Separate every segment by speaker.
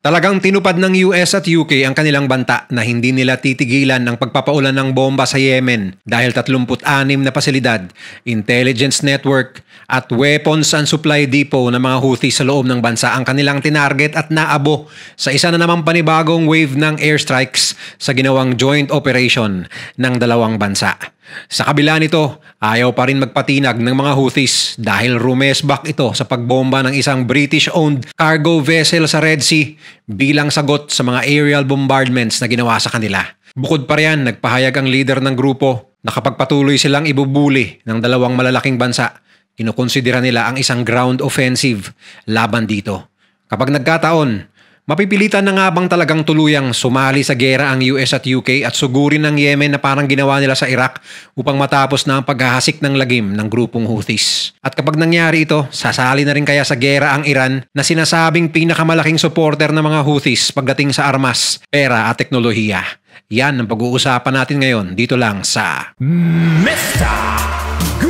Speaker 1: Talagang tinupad ng US at UK ang kanilang banta na hindi nila titigilan ang pagpapaulan ng bomba sa Yemen dahil 36 na pasilidad, intelligence network at weapons and supply depot ng mga Houthi sa loob ng bansa ang kanilang tinarget at naabo sa isa na namang panibagong wave ng airstrikes sa ginawang joint operation ng dalawang bansa. Sa kabila nito, ayaw pa rin magpatinag ng mga Houthis dahil rumesbak ito sa pagbomba ng isang British-owned cargo vessel sa Red Sea bilang sagot sa mga aerial bombardments na ginawa sa kanila. Bukod pa riyan, nagpahayag ang leader ng grupo na kapag patuloy silang ibubuli ng dalawang malalaking bansa, kinukonsidera nila ang isang ground offensive laban dito. Kapag nagkataon, Mapipilitan na nga bang talagang tuluyang sumali sa gera ang US at UK at sugurin ng Yemen na parang ginawa nila sa Iraq upang matapos na ang paghahasik ng lagim ng grupong Houthis? At kapag nangyari ito, sasali na rin kaya sa gera ang Iran na sinasabing pinakamalaking supporter ng mga Houthis pagdating sa armas, pera at teknolohiya? Yan ang pag-uusapan natin ngayon dito lang sa Mr. Good!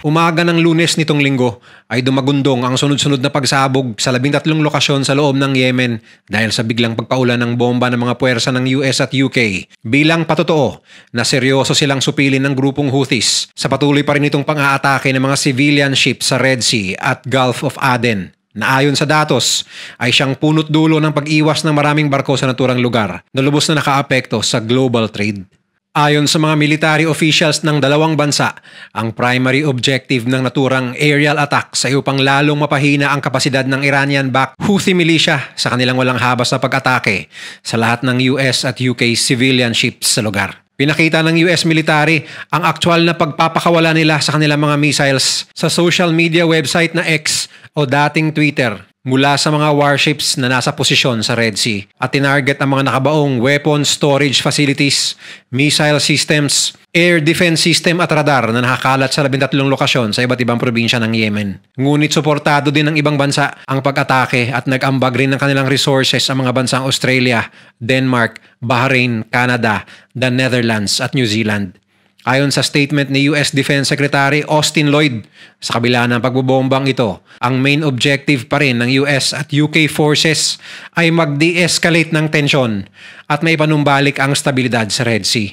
Speaker 1: Umaga ng lunes nitong linggo ay dumagundong ang sunod-sunod na pagsabog sa labintatlong lokasyon sa loob ng Yemen dahil sa biglang pagpaulan ng bomba ng mga puwersa ng US at UK. Bilang patotoo na seryoso silang supilin ng grupong Houthis sa patuloy pa rin itong pang-aatake ng mga civilian ships sa Red Sea at Gulf of Aden na ayon sa datos ay siyang punot dulo ng pag-iwas ng maraming barko sa naturang lugar na lubos na nakaapekto sa global trade. Ayon sa mga military officials ng dalawang bansa, ang primary objective ng naturang aerial attack sa upang lalong mapahina ang kapasidad ng Iranian-backed Houthi militia sa kanilang walang habas na pag-atake sa lahat ng US at UK civilian ships sa lugar. Pinakita ng US military ang aktual na pagpapakawala nila sa kanilang mga missiles sa social media website na X o dating Twitter mula sa mga warships na nasa posisyon sa Red Sea at tinarget ang mga nakabaong weapon storage facilities, missile systems, air defense system at radar na nakakalat sa 13 lokasyon sa iba't ibang probinsya ng Yemen. Ngunit suportado din ng ibang bansa ang pag-atake at nag-ambag rin ng kanilang resources ang mga bansang Australia, Denmark, Bahrain, Canada, the Netherlands at New Zealand. Ayon sa statement ni US Defense Secretary Austin Lloyd, sa kabila ng pagbobombang ito, ang main objective pa rin ng US at UK forces ay mag-de-escalate ng tensyon at may panumbalik ang stabilidad sa Red Sea.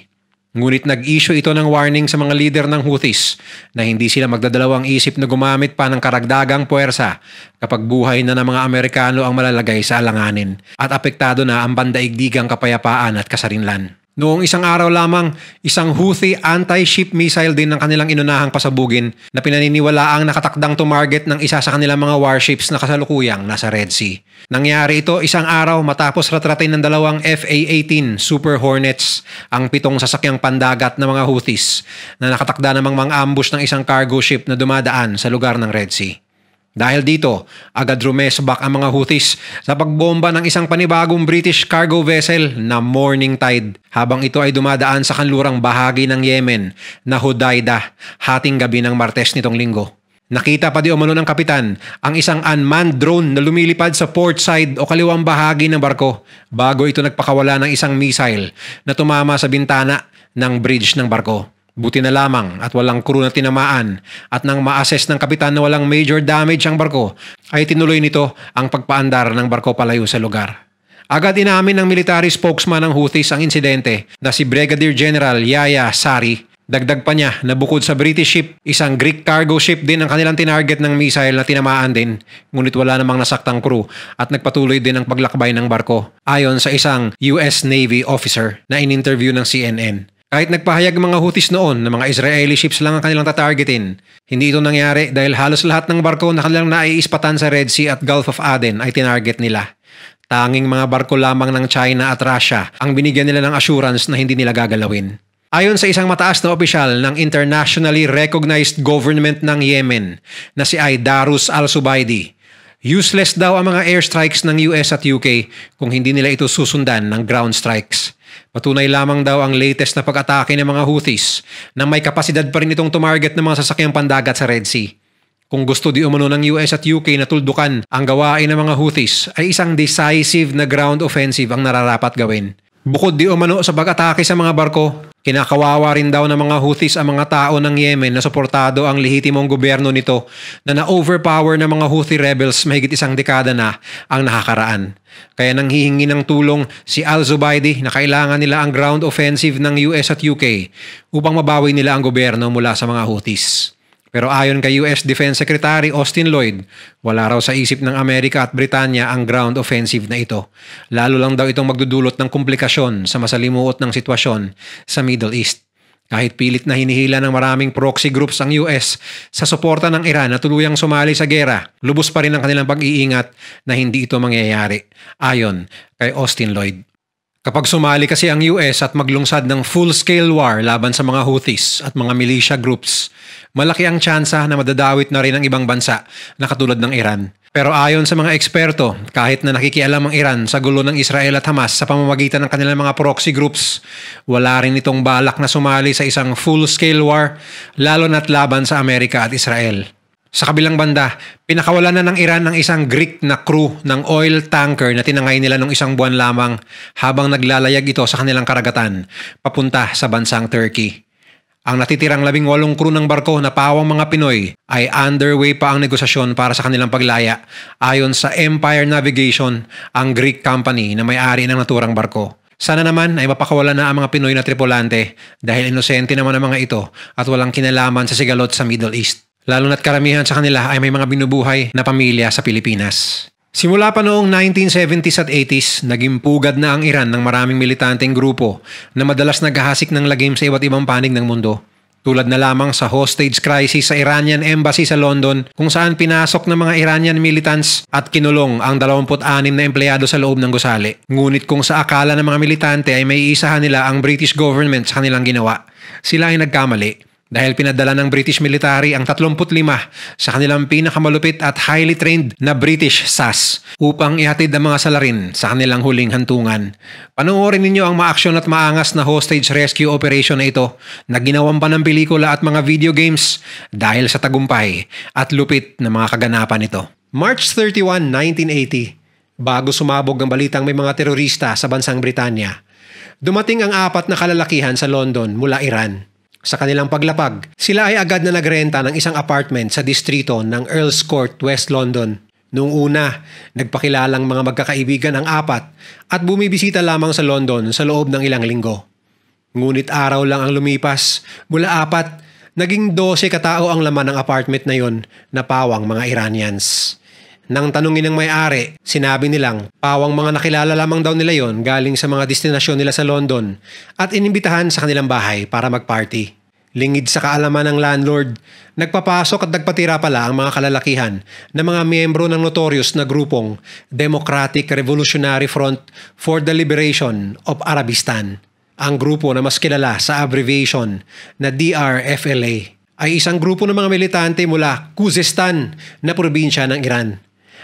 Speaker 1: Ngunit nag-issue ito ng warning sa mga leader ng Houthis na hindi sila magdadalawang isip na gumamit pa ng karagdagang puwersa kapag buhay na ng mga Amerikano ang malalagay sa alanganin at apektado na ang bandaigdigang kapayapaan at kasarinlan. Noong isang araw lamang, isang Houthi anti-ship missile din ng kanilang inunahang pasabugin na pinaniniwalaang nakatakdang tumarget ng isa sa kanilang mga warships na kasalukuyang nasa Red Sea. Nangyari ito isang araw matapos ratratin ng dalawang FA-18 Super Hornets ang pitong sasakyang pandagat ng mga Houthis na nakatakda namang mang-ambush ng isang cargo ship na dumadaan sa lugar ng Red Sea. Dahil dito, agad rumesbak ang mga Houthis sa pagbomba ng isang panibagong British cargo vessel na Morning Tide habang ito ay dumadaan sa kanlurang bahagi ng Yemen na Hudaydah hating gabi ng Martes nitong linggo. Nakita pa di umano ng kapitan ang isang unmanned drone na lumilipad sa port side o kaliwang bahagi ng barko bago ito nagpakawala ng isang missile na tumama sa bintana ng bridge ng barko. Buti na lamang at walang crew na tinamaan at nang ma-assess ng kapitan na walang major damage ang barko ay tinuloy nito ang pagpaandar ng barko palayo sa lugar. Agad inamin ng military spokesman ng Houthis ang insidente na si Brigadier General Yaya Sari. Dagdag pa niya na bukod sa British ship, isang Greek cargo ship din ang kanilang tinarget ng missile na tinamaan din ngunit wala namang nasaktang crew at nagpatuloy din ang paglakbay ng barko ayon sa isang US Navy officer na in-interview ng CNN. Kahit nagpahayag mga Houthis noon na mga Israeli ships lang ang kanilang tatargetin, hindi ito nangyari dahil halos lahat ng barko na kanilang naiispatan sa Red Sea at Gulf of Aden ay tinarget nila. Tanging mga barko lamang ng China at Russia ang binigyan nila ng assurance na hindi nila gagalawin. Ayon sa isang mataas na opisyal ng internationally recognized government ng Yemen na si Aidarus al-Subaidi, useless daw ang mga airstrikes ng US at UK kung hindi nila ito susundan ng ground strikes. Patunay lamang daw ang latest na pag-atake ng mga Houthis na may kapasidad pa rin itong tumarget ng mga sasakyang pandagat sa Red Sea. Kung gusto di umano ng US at UK na tuldukan ang gawain ng mga Houthis ay isang decisive na ground offensive ang nararapat gawin. Bukod di umano sa pag-atake sa mga barko, kinakawawa rin daw ng mga Houthis ang mga tao ng Yemen na suportado ang lehitimong gobyerno nito na na-overpower ng mga Houthi rebels mahigit isang dekada na ang nakakaraan. Kaya nang hihingi ng tulong si Al-Zubaydi na kailangan nila ang ground offensive ng US at UK upang mabawi nila ang gobyerno mula sa mga Houthis. Pero ayon kay US Defense Secretary Austin Lloyd, wala raw sa isip ng Amerika at Britanya ang ground offensive na ito. Lalo lang daw itong magdudulot ng komplikasyon sa masalimuot ng sitwasyon sa Middle East. Kahit pilit na hinihila ng maraming proxy groups ang US sa suporta ng Iran na tuluyang sumali sa gera, lubos pa rin ang kanilang pag-iingat na hindi ito mangyayari, ayon kay Austin Lloyd. Kapag sumali kasi ang US at maglungsad ng full-scale war laban sa mga Houthis at mga militia groups, malaki ang tsansa na madadawit na rin ang ibang bansa na katulad ng Iran. Pero ayon sa mga eksperto, kahit na nakikialam ang Iran sa gulo ng Israel at Hamas sa pamamagitan ng kanilang mga proxy groups, wala rin itong balak na sumali sa isang full-scale war, lalo na't laban sa Amerika at Israel. Sa kabilang banda, pinakawala na ng Iran ng isang Greek na crew ng oil tanker na tinangay nila noong isang buwan lamang habang naglalayag ito sa kanilang karagatan papunta sa bansang Turkey. Ang natitirang labing walong crew ng barko na pawang mga Pinoy ay underway pa ang negosasyon para sa kanilang paglaya ayon sa Empire Navigation, ang Greek company na may-ari ng naturang barko. Sana naman ay mapakawala na ang mga Pinoy na tripulante dahil inosente naman ang mga ito at walang kinalaman sa sigalot sa Middle East lalo na't karamihan sa kanila ay may mga binubuhay na pamilya sa Pilipinas. Simula pa noong 1970s at 80s, naging pugad na ang Iran ng maraming militanteng grupo na madalas naghahasik ng lagim sa iba't ibang panig ng mundo. Tulad na lamang sa hostage crisis sa Iranian Embassy sa London kung saan pinasok ng mga Iranian militants at kinulong ang 26 na empleyado sa loob ng gusali. Ngunit kung sa akala ng mga militante ay may isahan nila ang British government sa kanilang ginawa, sila ay nagkamali dahil pinadala ng British military ang 35 sa kanilang pinakamalupit at highly trained na British SAS upang ihatid ang mga salarin sa kanilang huling hantungan. Panoorin ninyo ang maaksyon at maangas na hostage rescue operation na ito na ginawan pa ng pelikula at mga video games dahil sa tagumpay at lupit ng mga kaganapan nito. March 31, 1980, bago sumabog ang balitang may mga terorista sa bansang Britanya, dumating ang apat na kalalakihan sa London mula Iran. Sa kanilang paglapag, sila ay agad na nagrenta ng isang apartment sa distrito ng Earl's Court, West London. Noong una, nagpakilalang mga magkakaibigan ang apat at bumibisita lamang sa London sa loob ng ilang linggo. Ngunit araw lang ang lumipas, mula apat, naging 12 katao ang laman ng apartment na yon na pawang mga Iranians. Nang tanungin ng may-ari, sinabi nilang pawang mga nakilala lamang daw nila yon galing sa mga destinasyon nila sa London at inimbitahan sa kanilang bahay para magparty. Lingid sa kaalaman ng landlord, nagpapasok at nagpatira pala ang mga kalalakihan na mga miyembro ng notorious na grupong Democratic Revolutionary Front for the Liberation of Arabistan. Ang grupo na mas kilala sa abbreviation na DRFLA ay isang grupo ng mga militante mula Khuzestan na probinsya ng Iran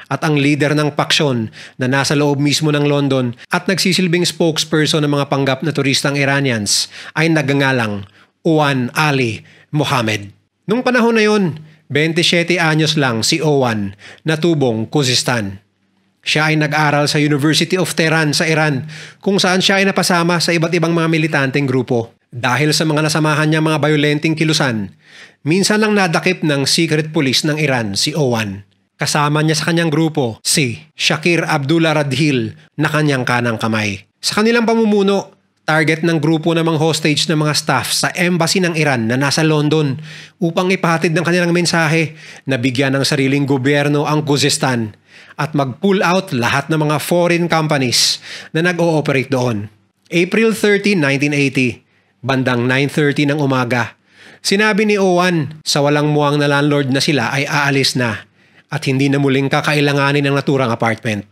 Speaker 1: at ang leader ng paksyon na nasa loob mismo ng London at nagsisilbing spokesperson ng mga panggap na turistang Iranians ay nagangalang Owan Ali Mohammed. Nung panahon na yon, 27 anyos lang si Owan na tubong Kuzistan. Siya ay nag-aral sa University of Tehran sa Iran kung saan siya ay napasama sa iba't ibang mga militanteng grupo. Dahil sa mga nasamahan niya mga bayolenteng kilusan, minsan lang nadakip ng secret police ng Iran si Owan. Kasama niya sa kanyang grupo si Shakir Abdullah Radhil na kanyang kanang kamay. Sa kanilang pamumuno, target ng grupo ng mga hostage ng mga staff sa embassy ng Iran na nasa London upang ipahatid ng kanilang mensahe na bigyan ng sariling gobyerno ang Kuzestan at mag-pull out lahat ng mga foreign companies na nag-ooperate doon. April 30, 1980, bandang 9.30 ng umaga, sinabi ni Owan sa walang muwang na landlord na sila ay aalis na at hindi na muling kakailanganin ang naturang apartment.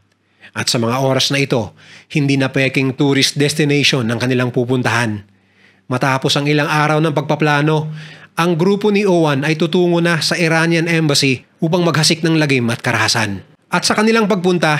Speaker 1: At sa mga oras na ito, hindi na peking tourist destination ang kanilang pupuntahan. Matapos ang ilang araw ng pagpaplano, ang grupo ni Owan ay tutungo na sa Iranian Embassy upang maghasik ng lagim at karahasan. At sa kanilang pagpunta,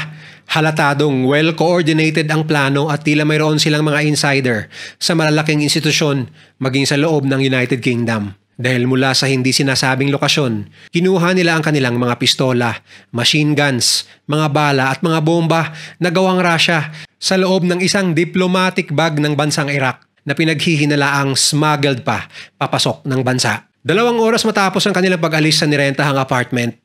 Speaker 1: halatadong well-coordinated ang plano at tila mayroon silang mga insider sa malalaking institusyon maging sa loob ng United Kingdom. Dahil mula sa hindi sinasabing lokasyon, kinuha nila ang kanilang mga pistola, machine guns, mga bala at mga bomba na gawang Russia sa loob ng isang diplomatic bag ng bansang Iraq na pinaghihinalaang smuggled pa papasok ng bansa. Dalawang oras matapos ang kanilang pag-alis sa nirentahang apartment,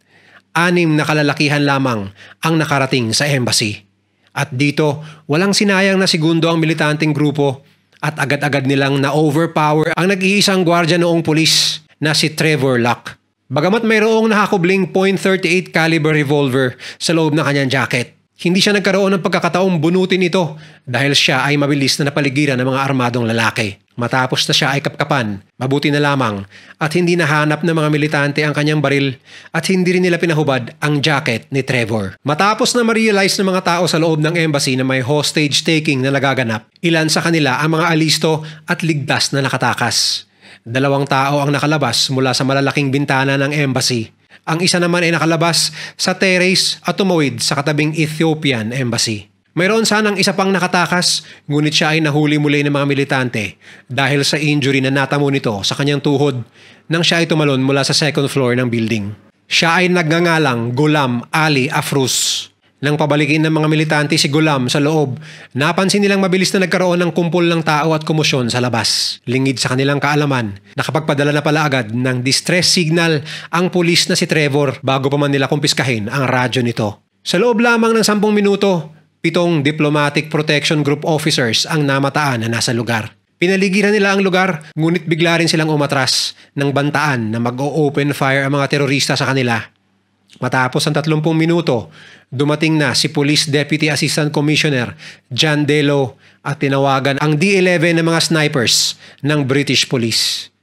Speaker 1: anim na kalalakihan lamang ang nakarating sa embassy. At dito, walang sinayang na segundo ang militanteng grupo at agad-agad nilang na-overpower ang nag-iisang gwardya noong pulis na si Trevor Locke. Bagamat mayroong nakakubling .38 caliber revolver sa loob ng kanyang jacket, hindi siya nagkaroon ng pagkakataong bunutin ito dahil siya ay mabilis na napaligiran ng mga armadong lalaki. Matapos na siya ay kapkapan, mabuti na lamang, at hindi nahanap ng mga militante ang kanyang baril at hindi rin nila pinahubad ang jacket ni Trevor. Matapos na ma-realize ng mga tao sa loob ng embassy na may hostage taking na nagaganap, ilan sa kanila ang mga alisto at ligtas na nakatakas. Dalawang tao ang nakalabas mula sa malalaking bintana ng embassy. Ang isa naman ay nakalabas sa terrace at tumawid sa katabing Ethiopian embassy. Mayroon sanang isa pang nakatakas, ngunit siya ay nahuli muli ng mga militante dahil sa injury na natamo nito sa kanyang tuhod nang siya ay tumalon mula sa second floor ng building. Siya ay nagngangalang Gulam Ali Afrus. Nang pabalikin ng mga militante si Gulam sa loob, napansin nilang mabilis na nagkaroon ng kumpol ng tao at komosyon sa labas. Lingid sa kanilang kaalaman, nakapagpadala na pala agad ng distress signal ang pulis na si Trevor bago pa man nila kumpiskahin ang radyo nito. Sa loob lamang ng 10 minuto, Pitong diplomatic protection group officers ang namataan na nasa lugar. Pinaligiran nila ang lugar, ngunit bigla rin silang umatras ng bantaan na mag open fire ang mga terorista sa kanila. Matapos ang 30 minuto, dumating na si Police Deputy Assistant Commissioner John Delo at tinawagan ang D-11 ng mga snipers ng British Police.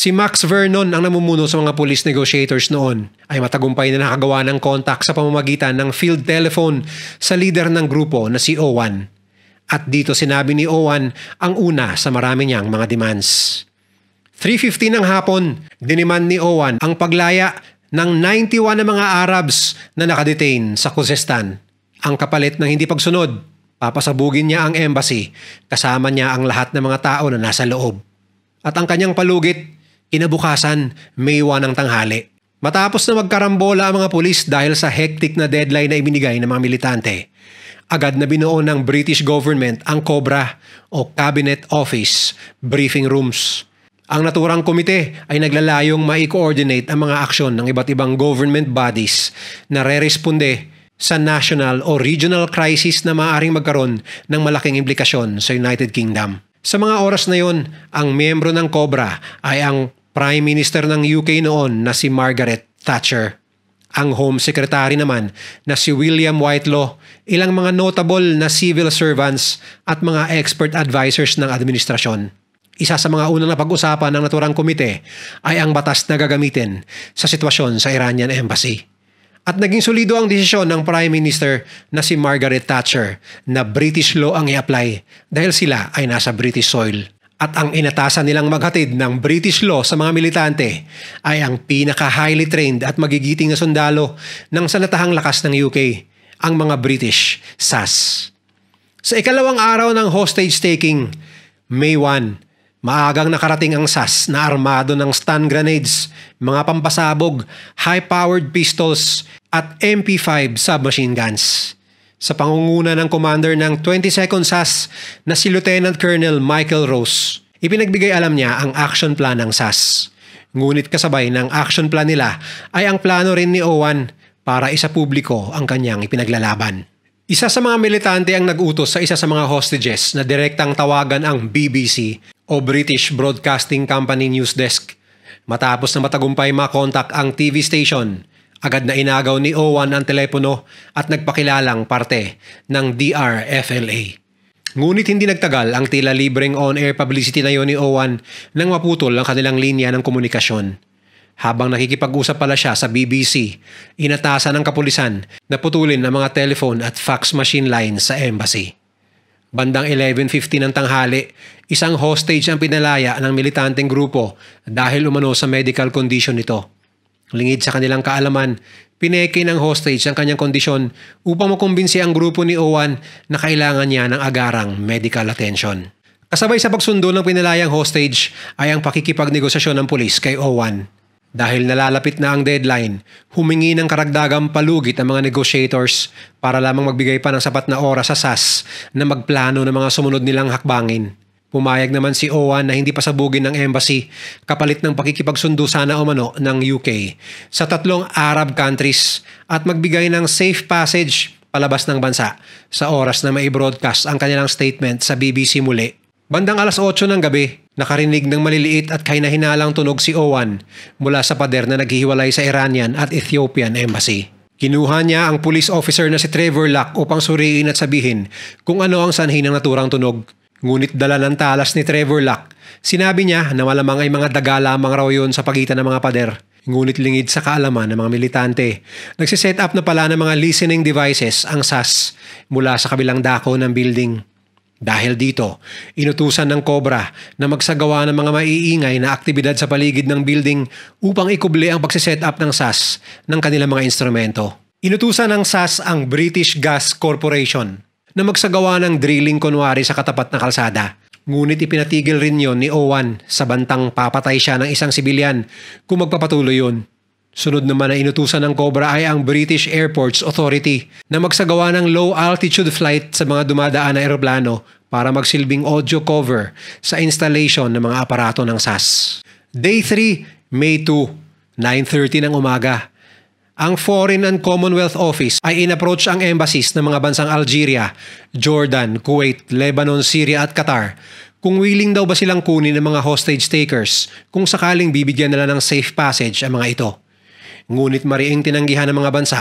Speaker 1: Si Max Vernon ang namumuno sa mga police negotiators noon ay matagumpay na nakagawa ng kontak sa pamamagitan ng field telephone sa leader ng grupo na si Owan. At dito sinabi ni Owan ang una sa marami niyang mga demands. 3.15 ng hapon, diniman ni Owan ang paglaya ng 91 na mga Arabs na nakadetain sa Kuzestan. Ang kapalit ng hindi pagsunod, papasabugin niya ang embassy kasama niya ang lahat ng mga tao na nasa loob. At ang kanyang palugit Inabukasan, may 1 ng tanghali. Matapos na magkarambola ang mga pulis dahil sa hectic na deadline na ibinigay ng mga militante, agad na binuo ng British government ang COBRA o Cabinet Office Briefing Rooms. Ang naturang komite ay naglalayong mai coordinate ang mga aksyon ng iba't ibang government bodies na re-responde sa national o regional crisis na maaaring magkaroon ng malaking implikasyon sa United Kingdom. Sa mga oras na yon, ang miyembro ng COBRA ay ang Prime Minister ng UK noon na si Margaret Thatcher. Ang Home Secretary naman na si William Whitelaw, ilang mga notable na civil servants at mga expert advisors ng administrasyon. Isa sa mga unang napag-usapan ng naturang komite ay ang batas na gagamitin sa sitwasyon sa Iranian Embassy. At naging solido ang desisyon ng Prime Minister na si Margaret Thatcher na British law ang i-apply dahil sila ay nasa British soil at ang inatasan nilang maghatid ng British law sa mga militante ay ang pinaka-highly trained at magigiting na sundalo ng sanatahang lakas ng UK, ang mga British SAS. Sa ikalawang araw ng hostage taking, May 1, maagang nakarating ang SAS na armado ng stun grenades, mga pampasabog, high-powered pistols at MP5 submachine guns sa pangunguna ng commander ng 22nd SAS na si Lieutenant Colonel Michael Rose. Ipinagbigay alam niya ang action plan ng SAS. Ngunit kasabay ng action plan nila ay ang plano rin ni Owen para isa publiko ang kanyang ipinaglalaban. Isa sa mga militante ang nag-utos sa isa sa mga hostages na direktang tawagan ang BBC o British Broadcasting Company News Desk. Matapos na matagumpay makontak ang TV station, Agad na inagaw ni Owan ang telepono at nagpakilalang parte ng DRFLA. Ngunit hindi nagtagal ang tila libreng on-air publicity na yon ni Owan nang maputol ang kanilang linya ng komunikasyon. Habang nakikipag-usap pala siya sa BBC, inatasan ng kapulisan na putulin ang mga telephone at fax machine lines sa embassy. Bandang 11.50 ng tanghali, isang hostage ang pinalaya ng militanteng grupo dahil umano sa medical condition nito. Lingid sa kanilang kaalaman, pineke ng hostage ang kanyang kondisyon upang makumbinsi ang grupo ni Owan na kailangan niya ng agarang medical attention. Kasabay sa pagsundo ng pinalayang hostage ay ang pakikipagnegosasyon ng pulis kay Owan. Dahil nalalapit na ang deadline, humingi ng karagdagang palugit ang mga negotiators para lamang magbigay pa ng sapat na oras sa SAS na magplano ng mga sumunod nilang hakbangin. Pumayag naman si Owan na hindi pa pasabugin ng embassy kapalit ng pakikipagsundo sana o mano ng UK sa tatlong Arab countries at magbigay ng safe passage palabas ng bansa sa oras na mai-broadcast ang kanilang statement sa BBC muli. Bandang alas 8 ng gabi, nakarinig ng maliliit at kainahinalang tunog si Owan mula sa pader na naghihiwalay sa Iranian at Ethiopian embassy. Kinuha niya ang police officer na si Trevor Locke upang suriin at sabihin kung ano ang sanhi ng naturang tunog Ngunit dala ng talas ni Trevor Luck, Sinabi niya na malamang ay mga daga lamang raw yon sa pagitan ng mga pader. Ngunit lingid sa kaalaman ng mga militante, nagsiset up na pala ng mga listening devices ang SAS mula sa kabilang dako ng building. Dahil dito, inutusan ng Cobra na magsagawa ng mga maiingay na aktibidad sa paligid ng building upang ikubli ang pagsiset up ng SAS ng kanilang mga instrumento. Inutusan ng SAS ang British Gas Corporation na magsagawa ng drilling kunwari sa katapat na kalsada. Ngunit ipinatigil rin yon ni Owan sa bantang papatay siya ng isang sibilyan kung magpapatuloy yon. Sunod naman na inutusan ng Cobra ay ang British Airports Authority na magsagawa ng low-altitude flight sa mga dumadaan na eroplano para magsilbing audio cover sa installation ng mga aparato ng SAS. Day 3, May 2, 9.30 ng umaga ang Foreign and Commonwealth Office ay inapproach ang embassies ng mga bansang Algeria, Jordan, Kuwait, Lebanon, Syria at Qatar kung willing daw ba silang kunin ng mga hostage takers kung sakaling bibigyan nila ng safe passage ang mga ito. Ngunit mariing tinanggihan ng mga bansa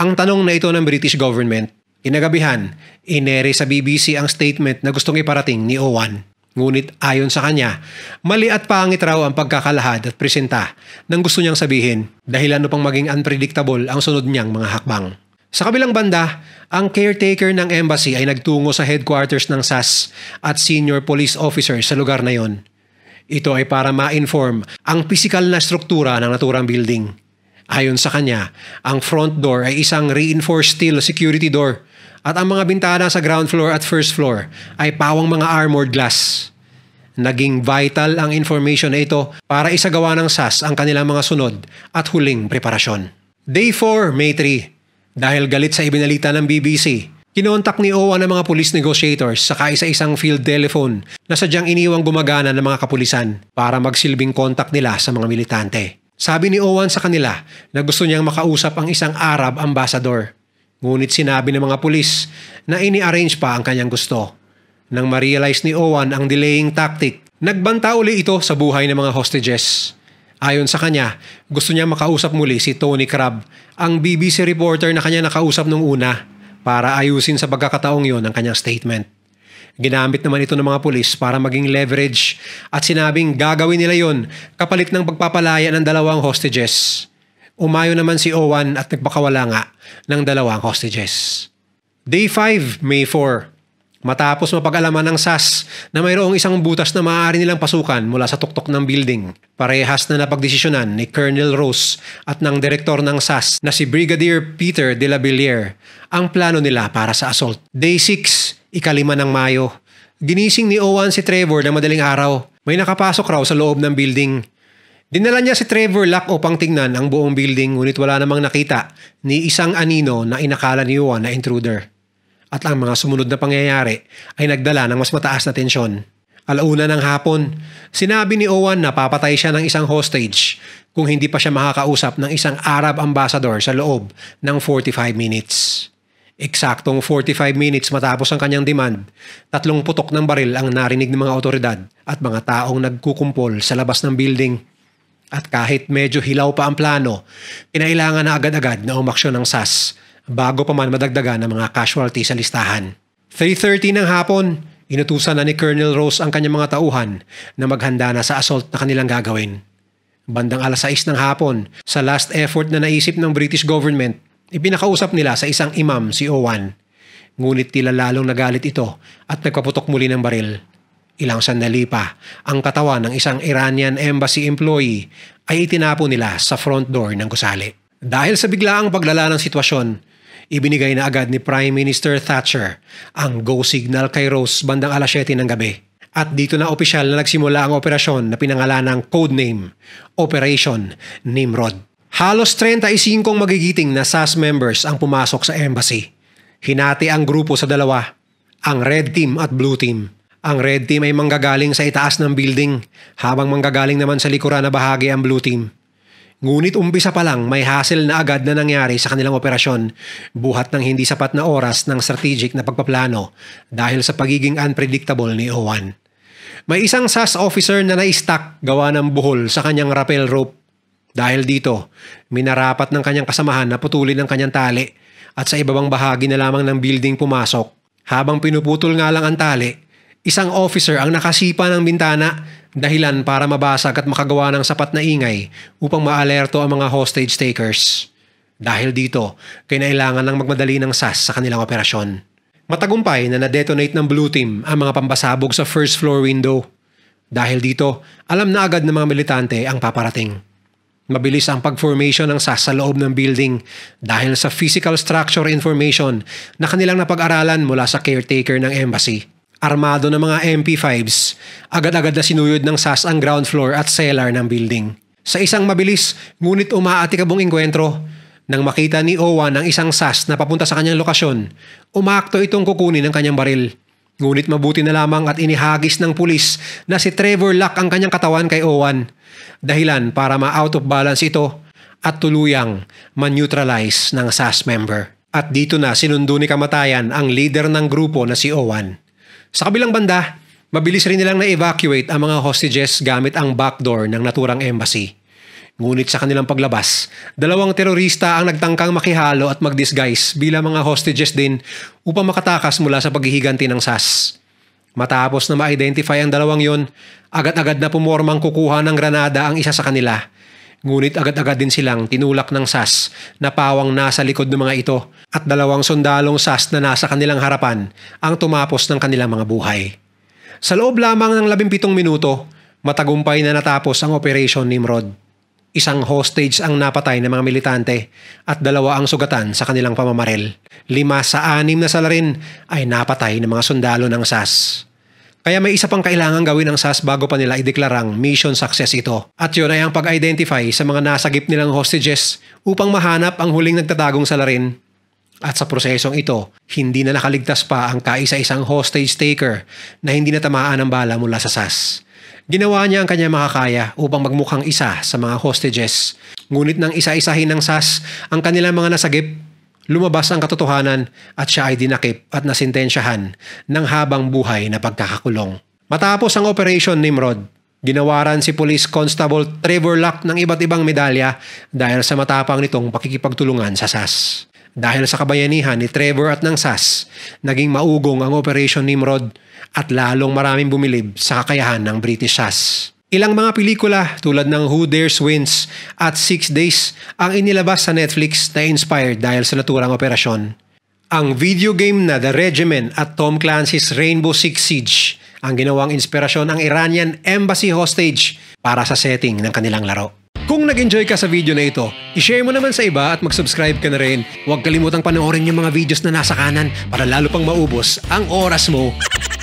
Speaker 1: ang tanong na ito ng British government. Kinagabihan, inere sa BBC ang statement na gustong iparating ni Owan. Ngunit ayon sa kanya, mali at pangit raw ang pagkakalahad at presenta ng gusto niyang sabihin dahil ano pang maging unpredictable ang sunod niyang mga hakbang. Sa kabilang banda, ang caretaker ng embassy ay nagtungo sa headquarters ng SAS at senior police officer sa lugar na yon. Ito ay para ma-inform ang pisikal na struktura ng naturang building. Ayon sa kanya, ang front door ay isang reinforced steel security door at ang mga bintana sa ground floor at first floor ay pawang mga armored glass. Naging vital ang information na ito para isagawa ng SAS ang kanilang mga sunod at huling preparasyon. Day 4, May 3. Dahil galit sa ibinalita ng BBC, kinontak ni Owen ang mga police negotiators sa kaisa-isang field telephone na sadyang iniwang gumagana ng mga kapulisan para magsilbing kontak nila sa mga militante. Sabi ni Owen sa kanila na gusto niyang makausap ang isang Arab ambassador Ngunit sinabi ng mga pulis na ini-arrange pa ang kanyang gusto. Nang ma-realize ni Owen ang delaying tactic, nagbanta uli ito sa buhay ng mga hostages. Ayon sa kanya, gusto niya makausap muli si Tony Crab, ang BBC reporter na kanya nakausap nung una, para ayusin sa pagkakataong yon ang kanyang statement. Ginamit naman ito ng mga pulis para maging leverage at sinabing gagawin nila yon kapalit ng pagpapalaya ng dalawang hostages. Umayo naman si Owan at nagpakawala nga ng dalawang hostages. Day 5, May 4. Matapos mapag-alaman ng SAS na mayroong isang butas na maaari nilang pasukan mula sa tuktok ng building, parehas na napagdesisyonan ni Colonel Rose at ng direktor ng SAS na si Brigadier Peter de la Villiers ang plano nila para sa assault. Day 6, ikalima ng Mayo. Ginising ni Owen si Trevor na madaling araw. May nakapasok raw sa loob ng building. Dinala niya si Trevor Locke upang tingnan ang buong building ngunit wala namang nakita ni isang anino na inakala ni Juan na intruder. At ang mga sumunod na pangyayari ay nagdala ng mas mataas na tensyon. Alauna ng hapon, sinabi ni Owen na papatay siya ng isang hostage kung hindi pa siya makakausap ng isang Arab ambassador sa loob ng 45 minutes. Eksaktong 45 minutes matapos ang kanyang demand, tatlong putok ng baril ang narinig ng mga otoridad at mga taong nagkukumpol sa labas ng building. At kahit medyo hilaw pa ang plano, kinailangan na agad-agad na umaksyon ng SAS bago pa man madagdagan ang mga casualty sa listahan. 3.30 ng hapon, inutusan na ni Colonel Rose ang kanyang mga tauhan na maghanda na sa assault na kanilang gagawin. Bandang alas 6 ng hapon, sa last effort na naisip ng British government, ipinakausap nila sa isang imam si Owan. Ngunit tila lalong nagalit ito at nagpaputok muli ng baril. Ilang sandali pa, ang katawan ng isang Iranian embassy employee ay itinapo nila sa front door ng gusali. Dahil sa biglaang paglala ng sitwasyon, ibinigay na agad ni Prime Minister Thatcher ang go signal kay Rose bandang alas 7 ng gabi. At dito na opisyal na nagsimula ang operasyon na pinangalan ng codename Operation Nimrod. Halos 35 magigiting na SAS members ang pumasok sa embassy. Hinati ang grupo sa dalawa, ang Red Team at Blue Team. Ang red team ay manggagaling sa itaas ng building habang manggagaling naman sa likuran na bahagi ang blue team. Ngunit umpisa pa lang may hassle na agad na nangyari sa kanilang operasyon buhat ng hindi sapat na oras ng strategic na pagpaplano dahil sa pagiging unpredictable ni Owan. May isang SAS officer na na-stuck gawa ng buhol sa kanyang rappel rope. Dahil dito, minarapat ng kanyang kasamahan na putulin ang kanyang tali at sa ibabang bahagi na lamang ng building pumasok. Habang pinuputol nga lang ang tali, Isang officer ang nakasipa ng bintana, dahilan para mabasag at makagawa ng sapat na ingay upang maalerto ang mga hostage takers. Dahil dito, kailangan ng magmadali ng SAS sa kanilang operasyon. Matagumpay na na-detonate ng Blue Team ang mga pambasabog sa first floor window. Dahil dito, alam na agad ng mga militante ang paparating. Mabilis ang pag-formation ng SAS sa loob ng building dahil sa physical structure information na kanilang napag-aralan mula sa caretaker ng embassy. Armado ng mga MP5s, agad-agad na sinuyod ng SAS ang ground floor at cellar ng building. Sa isang mabilis, ngunit umaatikabong engkwentro, nang makita ni Owa ang isang SAS na papunta sa kanyang lokasyon, umaakto itong kukunin ang kanyang baril. Ngunit mabuti na lamang at inihagis ng pulis na si Trevor Locke ang kanyang katawan kay Owan. Dahilan para ma-out of balance ito at tuluyang man-neutralize ng SAS member. At dito na sinundo ni kamatayan ang leader ng grupo na si Owan. Sa kabilang banda, mabilis rin nilang na-evacuate ang mga hostages gamit ang backdoor ng naturang embassy. Ngunit sa kanilang paglabas, dalawang terorista ang nagtangkang makihalo at magdisguise bilang mga hostages din upang makatakas mula sa paghihiganti ng SAS. Matapos na ma-identify ang dalawang yon, agad-agad na pumormang kukuha ng granada ang isa sa kanila Ngunit agad-agad din silang tinulak ng SAS na pawang nasa likod ng mga ito at dalawang sundalong SAS na nasa kanilang harapan ang tumapos ng kanilang mga buhay. Sa loob lamang ng 17 minuto, matagumpay na natapos ang Operation Nimrod. Isang hostage ang napatay ng mga militante at dalawa ang sugatan sa kanilang pamamaril. Lima sa anim na salarin ay napatay ng mga sundalo ng SAS. Kaya may isa pang kailangan gawin ng SAS bago pa nila ideklarang mission success ito. At yun ay ang pag-identify sa mga nasagip nilang hostages upang mahanap ang huling nagtatagong salarin at sa prosesong ito, hindi na nakaligtas pa ang kaisa-isang hostage taker na hindi natamaan ng bala mula sa SAS. Ginawa niya ang kanyang makakaya upang magmukhang isa sa mga hostages. Ngunit nang isa-isahin ng SAS ang kanilang mga nasagip, lumabas ang katotohanan at siya ay dinakip at nasintensyahan ng habang buhay na pagkakakulong. Matapos ang Operation Nimrod, ginawaran si Police Constable Trevor Locke ng iba't ibang medalya dahil sa matapang nitong pakikipagtulungan sa SAS. Dahil sa kabayanihan ni Trevor at ng SAS, naging maugong ang Operation Nimrod at lalong maraming bumilib sa kakayahan ng British SAS. Ilang mga pelikula tulad ng Who Dares Wins at Six Days ang inilabas sa Netflix na inspired dahil sa naturang operasyon. Ang video game na The Regiment at Tom Clancy's Rainbow Six Siege ang ginawang inspirasyon ang Iranian Embassy hostage para sa setting ng kanilang laro. Kung nag-enjoy ka sa video na ito, ishare mo naman sa iba at mag-subscribe ka na rin. Huwag kalimutang panoorin yung mga videos na nasa kanan para lalo pang maubos ang oras mo